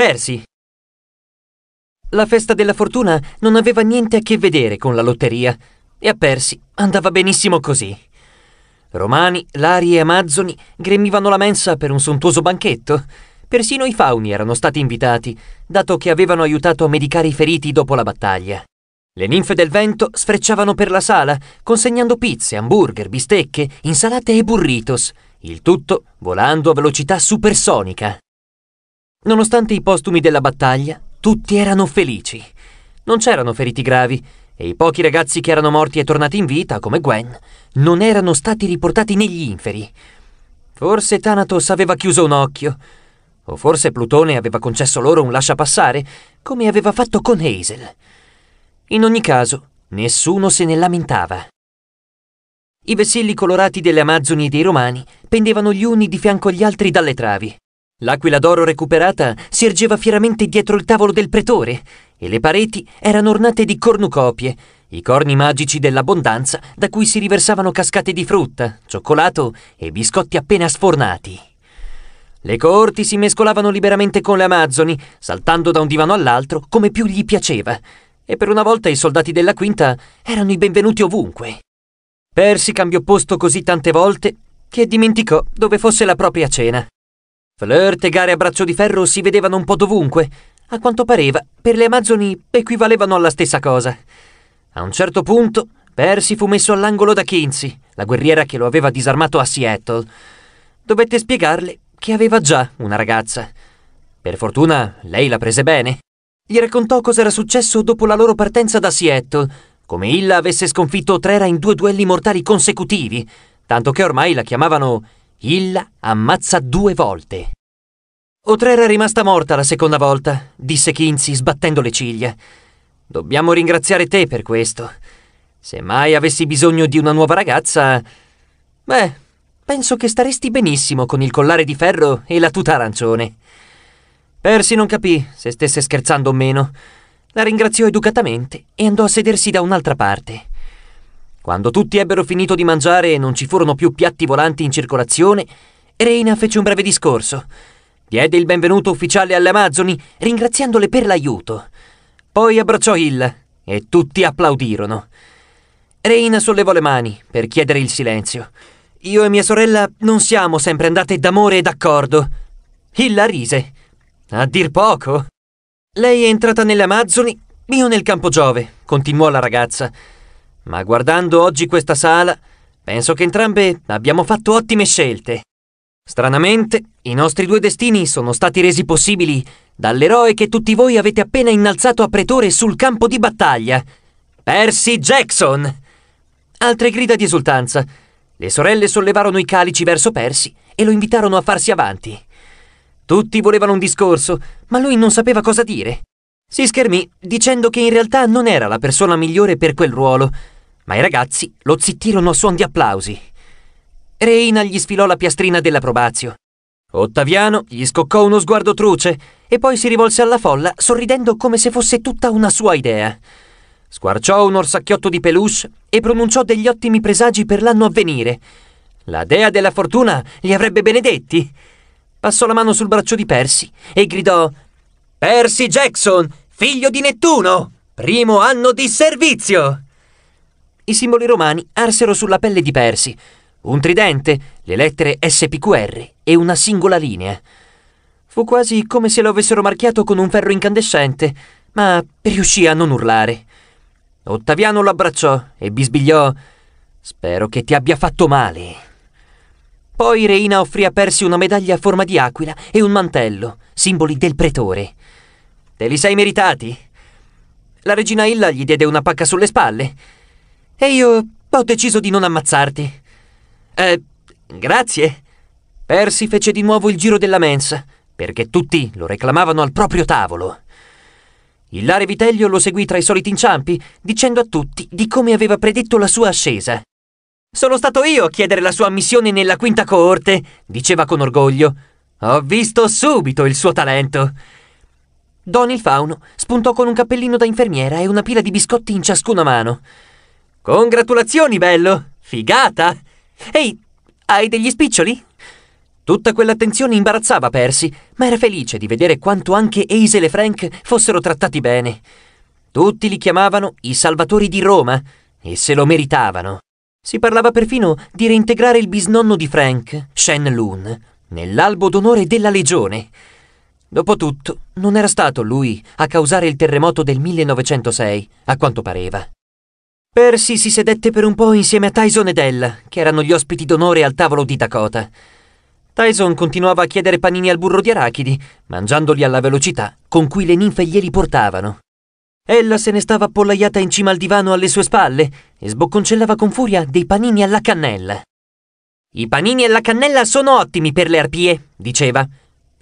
persi. La festa della fortuna non aveva niente a che vedere con la lotteria e a persi andava benissimo così. Romani, Lari e Amazzoni gremivano la mensa per un sontuoso banchetto. Persino i fauni erano stati invitati, dato che avevano aiutato a medicare i feriti dopo la battaglia. Le ninfe del vento sfrecciavano per la sala, consegnando pizze, hamburger, bistecche, insalate e burritos, il tutto volando a velocità supersonica. Nonostante i postumi della battaglia, tutti erano felici. Non c'erano feriti gravi e i pochi ragazzi che erano morti e tornati in vita, come Gwen, non erano stati riportati negli inferi. Forse Thanatos aveva chiuso un occhio, o forse Plutone aveva concesso loro un lasciapassare, come aveva fatto con Hazel. In ogni caso, nessuno se ne lamentava. I vessilli colorati delle Amazzoni e dei Romani pendevano gli uni di fianco agli altri dalle travi. L'aquila d'oro recuperata si ergeva fieramente dietro il tavolo del pretore e le pareti erano ornate di cornucopie, i corni magici dell'abbondanza da cui si riversavano cascate di frutta, cioccolato e biscotti appena sfornati. Le coorti si mescolavano liberamente con le amazzoni, saltando da un divano all'altro come più gli piaceva, e per una volta i soldati della quinta erano i benvenuti ovunque. Persi cambiò posto così tante volte che dimenticò dove fosse la propria cena. Flirt e gare a braccio di ferro si vedevano un po' dovunque. A quanto pareva, per le Amazzoni equivalevano alla stessa cosa. A un certo punto, Percy fu messo all'angolo da Kinsey, la guerriera che lo aveva disarmato a Seattle. Dovette spiegarle che aveva già una ragazza. Per fortuna, lei la prese bene. Gli raccontò cosa era successo dopo la loro partenza da Seattle, come Illa avesse sconfitto Trera in due duelli mortali consecutivi, tanto che ormai la chiamavano Illa ammazza due volte. Otrera era rimasta morta la seconda volta, disse Kinsey sbattendo le ciglia. Dobbiamo ringraziare te per questo. Se mai avessi bisogno di una nuova ragazza... Beh, penso che staresti benissimo con il collare di ferro e la tuta arancione. Percy non capì se stesse scherzando o meno. La ringraziò educatamente e andò a sedersi da un'altra parte. Quando tutti ebbero finito di mangiare e non ci furono più piatti volanti in circolazione, Reina fece un breve discorso. Diede il benvenuto ufficiale alle Amazzoni, ringraziandole per l'aiuto. Poi abbracciò Hill e tutti applaudirono. Reina sollevò le mani per chiedere il silenzio. Io e mia sorella non siamo sempre andate d'amore e d'accordo. Hilla rise. A dir poco. Lei è entrata nelle Amazzoni, io nel campo Giove, continuò la ragazza ma guardando oggi questa sala, penso che entrambe abbiamo fatto ottime scelte. Stranamente, i nostri due destini sono stati resi possibili dall'eroe che tutti voi avete appena innalzato a pretore sul campo di battaglia, Percy Jackson. Altre grida di esultanza. Le sorelle sollevarono i calici verso Percy e lo invitarono a farsi avanti. Tutti volevano un discorso, ma lui non sapeva cosa dire. Si schermì dicendo che in realtà non era la persona migliore per quel ruolo, ma i ragazzi lo zittirono a suon di applausi. Reina gli sfilò la piastrina dell'approbazio. Ottaviano gli scoccò uno sguardo truce e poi si rivolse alla folla sorridendo come se fosse tutta una sua idea. Squarciò un orsacchiotto di peluche e pronunciò degli ottimi presagi per l'anno a venire. La dea della fortuna li avrebbe benedetti. Passò la mano sul braccio di Percy e gridò: Percy Jackson, figlio di Nettuno, primo anno di servizio! I simboli romani arsero sulla pelle di Persi, un tridente, le lettere SPQR e una singola linea. Fu quasi come se lo avessero marchiato con un ferro incandescente, ma riuscì a non urlare. Ottaviano lo abbracciò e bisbigliò Spero che ti abbia fatto male. Poi Reina offrì a Persi una medaglia a forma di aquila e un mantello, simboli del pretore. Te li sei meritati? La regina Illa gli diede una pacca sulle spalle. E io ho deciso di non ammazzarti. Eh, grazie. Percy fece di nuovo il giro della mensa, perché tutti lo reclamavano al proprio tavolo. Il Vitellio lo seguì tra i soliti inciampi, dicendo a tutti di come aveva predetto la sua ascesa. Sono stato io a chiedere la sua ammissione nella quinta coorte, diceva con orgoglio. Ho visto subito il suo talento. Don il fauno spuntò con un cappellino da infermiera e una pila di biscotti in ciascuna mano. Congratulazioni, bello! Figata! Ehi, hai degli spiccioli? Tutta quell'attenzione imbarazzava Percy, ma era felice di vedere quanto anche Hazel e Frank fossero trattati bene. Tutti li chiamavano i salvatori di Roma e se lo meritavano. Si parlava perfino di reintegrare il bisnonno di Frank, Shen Loon, nell'albo d'onore della legione. Dopotutto, non era stato lui a causare il terremoto del 1906, a quanto pareva. Percy si sedette per un po' insieme a Tyson ed Ella, che erano gli ospiti d'onore al tavolo di Dakota. Tyson continuava a chiedere panini al burro di arachidi, mangiandoli alla velocità con cui le ninfe glieli portavano. Ella se ne stava appollaiata in cima al divano alle sue spalle e sbocconcellava con furia dei panini alla cannella. I panini alla cannella sono ottimi per le arpie, diceva.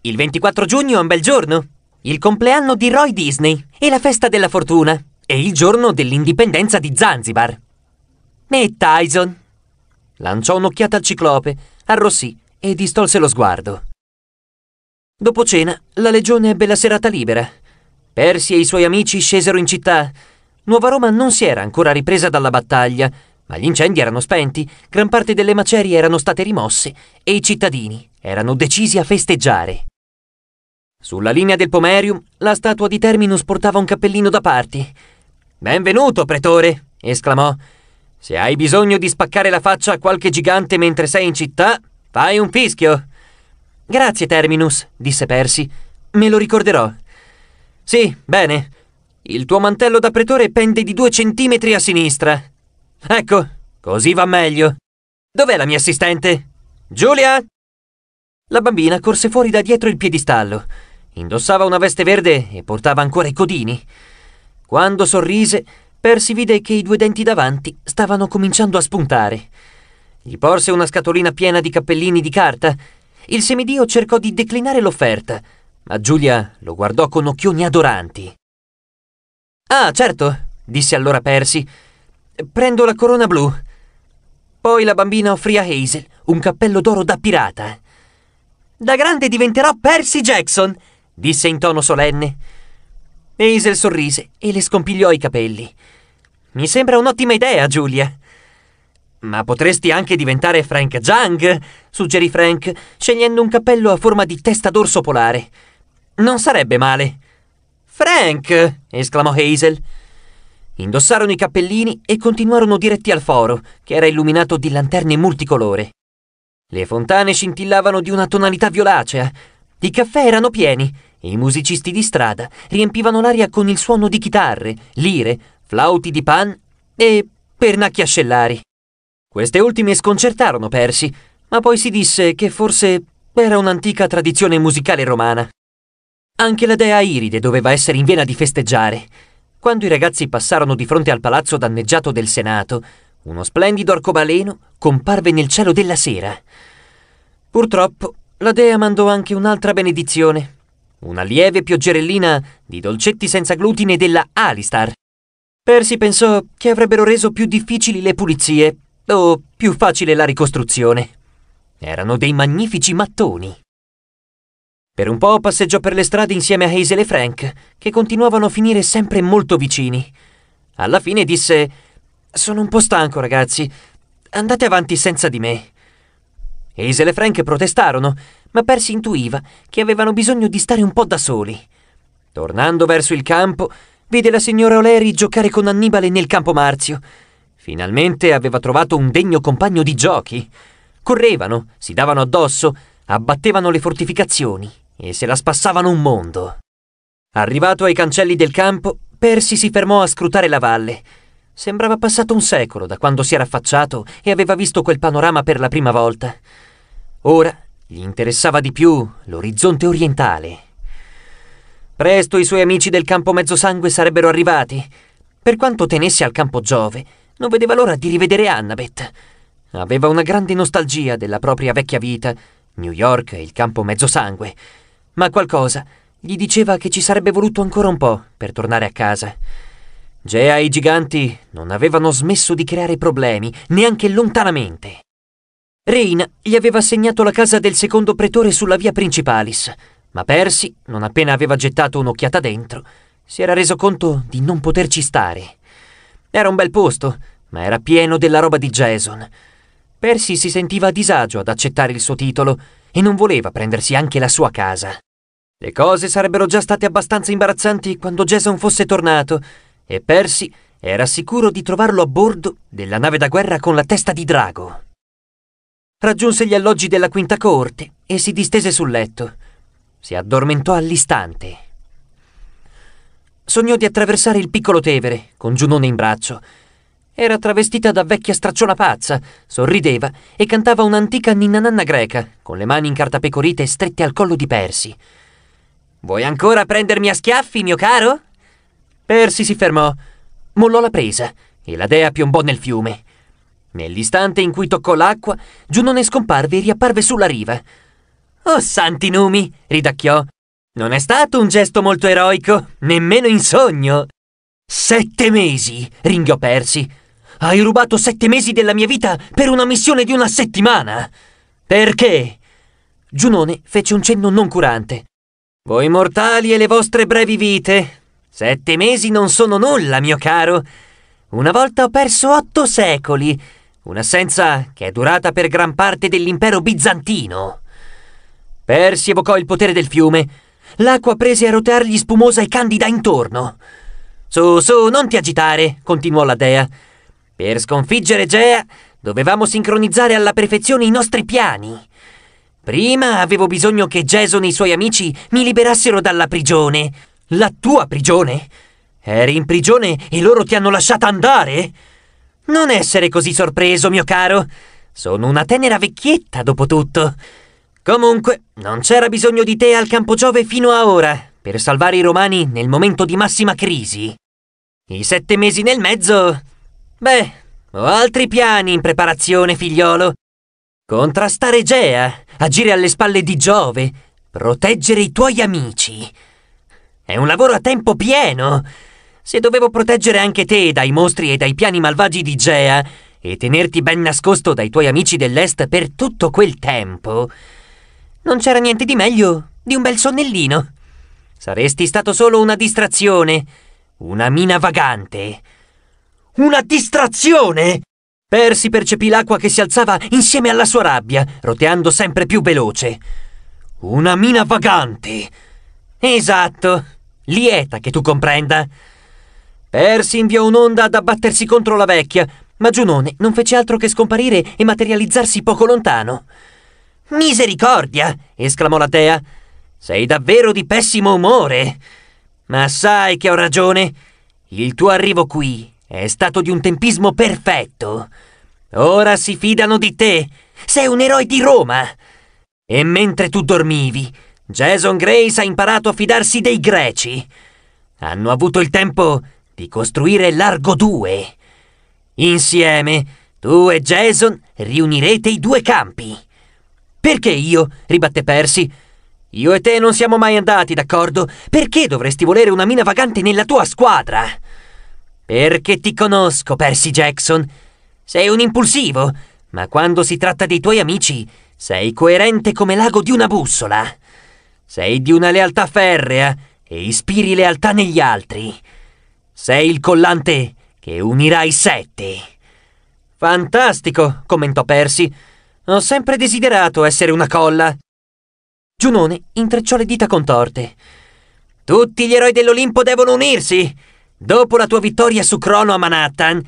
Il 24 giugno è un bel giorno, il compleanno di Roy Disney e la festa della fortuna è il giorno dell'indipendenza di Zanzibar. E Tyson? Lanciò un'occhiata al ciclope, arrossì e distolse lo sguardo. Dopo cena, la legione ebbe la serata libera. Persi e i suoi amici scesero in città. Nuova Roma non si era ancora ripresa dalla battaglia, ma gli incendi erano spenti, gran parte delle macerie erano state rimosse e i cittadini erano decisi a festeggiare. Sulla linea del Pomerium, la statua di Terminus portava un cappellino da parte. Benvenuto, pretore! esclamò. Se hai bisogno di spaccare la faccia a qualche gigante mentre sei in città, fai un fischio. Grazie, Terminus, disse Percy. Me lo ricorderò. Sì, bene. Il tuo mantello da pretore pende di due centimetri a sinistra. Ecco, così va meglio. Dov'è la mia assistente? Giulia! La bambina corse fuori da dietro il piedistallo. Indossava una veste verde e portava ancora i codini. Quando sorrise, Percy vide che i due denti davanti stavano cominciando a spuntare. Gli porse una scatolina piena di cappellini di carta. Il semidio cercò di declinare l'offerta, ma Giulia lo guardò con occhioni adoranti. Ah, certo, disse allora Percy. Prendo la corona blu. Poi la bambina offrì a Hazel un cappello d'oro da pirata. Da grande diventerò Percy Jackson, disse in tono solenne. Hazel sorrise e le scompigliò i capelli. Mi sembra un'ottima idea, Giulia. Ma potresti anche diventare Frank Zhang, suggerì Frank, scegliendo un cappello a forma di testa d'orso polare. Non sarebbe male. Frank! esclamò Hazel. Indossarono i cappellini e continuarono diretti al foro, che era illuminato di lanterne multicolore. Le fontane scintillavano di una tonalità violacea. I caffè erano pieni i musicisti di strada riempivano l'aria con il suono di chitarre, lire, flauti di pan e pernacchi ascellari. Queste ultime sconcertarono Persi, ma poi si disse che forse era un'antica tradizione musicale romana. Anche la dea Iride doveva essere in vena di festeggiare. Quando i ragazzi passarono di fronte al palazzo danneggiato del Senato, uno splendido arcobaleno comparve nel cielo della sera. Purtroppo, la dea mandò anche un'altra benedizione una lieve pioggerellina di dolcetti senza glutine della Alistar. Percy pensò che avrebbero reso più difficili le pulizie o più facile la ricostruzione. Erano dei magnifici mattoni. Per un po' passeggiò per le strade insieme a Hazel e Frank, che continuavano a finire sempre molto vicini. Alla fine disse: Sono un po' stanco, ragazzi. Andate avanti senza di me. Hazel e Frank protestarono, ma Percy intuiva che avevano bisogno di stare un po' da soli. Tornando verso il campo, vide la signora O'Leary giocare con Annibale nel campo marzio. Finalmente aveva trovato un degno compagno di giochi. Correvano, si davano addosso, abbattevano le fortificazioni e se la spassavano un mondo. Arrivato ai cancelli del campo, Percy si fermò a scrutare la valle. Sembrava passato un secolo da quando si era affacciato e aveva visto quel panorama per la prima volta. Ora gli interessava di più l'orizzonte orientale. Presto i suoi amici del campo Mezzosangue sarebbero arrivati. Per quanto tenesse al campo Giove, non vedeva l'ora di rivedere Annabeth. Aveva una grande nostalgia della propria vecchia vita, New York e il campo Mezzosangue, ma qualcosa gli diceva che ci sarebbe voluto ancora un po' per tornare a casa. Gea e i giganti non avevano smesso di creare problemi, neanche lontanamente. Rain gli aveva assegnato la casa del secondo pretore sulla via Principalis, ma Percy, non appena aveva gettato un'occhiata dentro, si era reso conto di non poterci stare. Era un bel posto, ma era pieno della roba di Jason. Percy si sentiva a disagio ad accettare il suo titolo e non voleva prendersi anche la sua casa. Le cose sarebbero già state abbastanza imbarazzanti quando Jason fosse tornato e Percy era sicuro di trovarlo a bordo della nave da guerra con la testa di drago raggiunse gli alloggi della quinta corte e si distese sul letto. Si addormentò all'istante. Sognò di attraversare il piccolo Tevere, con Giunone in braccio. Era travestita da vecchia stracciona pazza, sorrideva e cantava un'antica ninna nanna greca, con le mani incartapecorite strette al collo di Persi. Vuoi ancora prendermi a schiaffi, mio caro? Persi si fermò, mollò la presa e la dea piombò nel fiume. Nell'istante in cui toccò l'acqua, Giunone scomparve e riapparve sulla riva. Oh santi numi! ridacchiò. Non è stato un gesto molto eroico, nemmeno in sogno. Sette mesi! ringhiò Percy. Hai rubato sette mesi della mia vita per una missione di una settimana! Perché? Giunone fece un cenno non curante. Voi mortali e le vostre brevi vite. Sette mesi non sono nulla, mio caro. Una volta ho perso otto secoli Un'assenza che è durata per gran parte dell'impero bizantino. Persi evocò il potere del fiume. L'acqua prese a roteargli spumosa e candida intorno. Su, su, non ti agitare, continuò la dea. Per sconfiggere Gea dovevamo sincronizzare alla perfezione i nostri piani. Prima avevo bisogno che Jason e i suoi amici mi liberassero dalla prigione. La tua prigione? Eri in prigione e loro ti hanno lasciata andare? Non essere così sorpreso, mio caro. Sono una tenera vecchietta, dopo tutto. Comunque, non c'era bisogno di te al campo Giove fino a ora, per salvare i romani nel momento di massima crisi. I sette mesi nel mezzo... Beh, ho altri piani in preparazione, figliolo. Contrastare Gea, agire alle spalle di Giove, proteggere i tuoi amici. È un lavoro a tempo pieno. Se dovevo proteggere anche te dai mostri e dai piani malvagi di Gea e tenerti ben nascosto dai tuoi amici dell'Est per tutto quel tempo, non c'era niente di meglio di un bel sonnellino. Saresti stato solo una distrazione, una mina vagante. Una distrazione? Persi percepì l'acqua che si alzava insieme alla sua rabbia, roteando sempre più veloce. Una mina vagante. Esatto. Lieta che tu comprenda. Percy inviò un'onda ad abbattersi contro la vecchia, ma Giunone non fece altro che scomparire e materializzarsi poco lontano. Misericordia! esclamò la Tea. Sei davvero di pessimo umore. Ma sai che ho ragione. Il tuo arrivo qui è stato di un tempismo perfetto. Ora si fidano di te. Sei un eroe di Roma. E mentre tu dormivi, Jason Grace ha imparato a fidarsi dei greci. Hanno avuto il tempo di costruire Largo 2. Insieme, tu e Jason riunirete i due campi. Perché io? ribatte Percy. Io e te non siamo mai andati d'accordo. Perché dovresti volere una mina vagante nella tua squadra? Perché ti conosco, Percy Jackson. Sei un impulsivo, ma quando si tratta dei tuoi amici, sei coerente come l'ago di una bussola. Sei di una lealtà ferrea e ispiri lealtà negli altri. Sei il collante che unirà i sette. Fantastico, commentò Percy. Ho sempre desiderato essere una colla. Giunone intrecciò le dita contorte. Tutti gli eroi dell'Olimpo devono unirsi. Dopo la tua vittoria su Crono a Manhattan.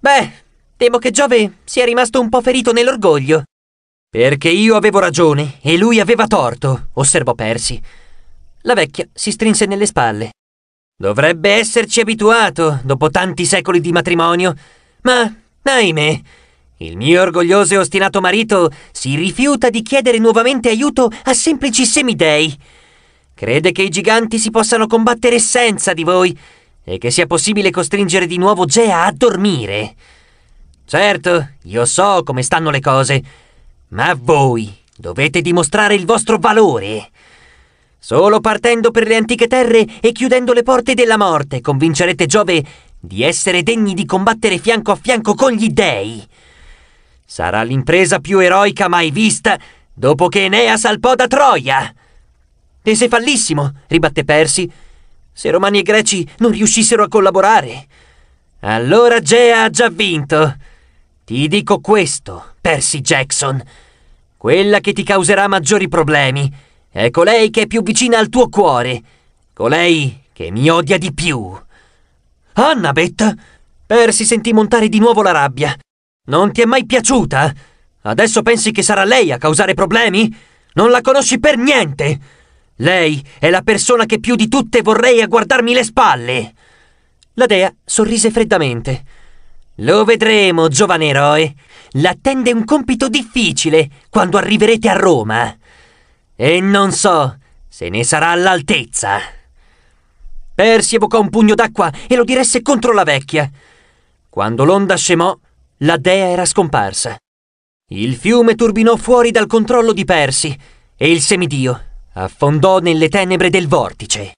Beh, temo che Giove sia rimasto un po' ferito nell'orgoglio. Perché io avevo ragione e lui aveva torto, osservò Percy. La vecchia si strinse nelle spalle. Dovrebbe esserci abituato dopo tanti secoli di matrimonio, ma, ahimè, il mio orgoglioso e ostinato marito si rifiuta di chiedere nuovamente aiuto a semplici semidei. Crede che i giganti si possano combattere senza di voi e che sia possibile costringere di nuovo Gea a dormire. Certo, io so come stanno le cose, ma voi dovete dimostrare il vostro valore. Solo partendo per le antiche terre e chiudendo le porte della morte convincerete Giove di essere degni di combattere fianco a fianco con gli dèi. Sarà l'impresa più eroica mai vista dopo che Enea salpò da Troia. E se fallissimo, ribatté Persi, se Romani e Greci non riuscissero a collaborare, allora Gea ha già vinto. Ti dico questo, Percy Jackson. Quella che ti causerà maggiori problemi è colei che è più vicina al tuo cuore, colei che mi odia di più. Annabeth! Persi sentì montare di nuovo la rabbia. Non ti è mai piaciuta? Adesso pensi che sarà lei a causare problemi? Non la conosci per niente! Lei è la persona che più di tutte vorrei a guardarmi le spalle! La dea sorrise freddamente. Lo vedremo, giovane eroe. L'attende un compito difficile quando arriverete a Roma. E non so se ne sarà all'altezza. Percy evocò un pugno d'acqua e lo diresse contro la vecchia. Quando l'onda scemò, la dea era scomparsa. Il fiume turbinò fuori dal controllo di Percy e il semidio affondò nelle tenebre del vortice.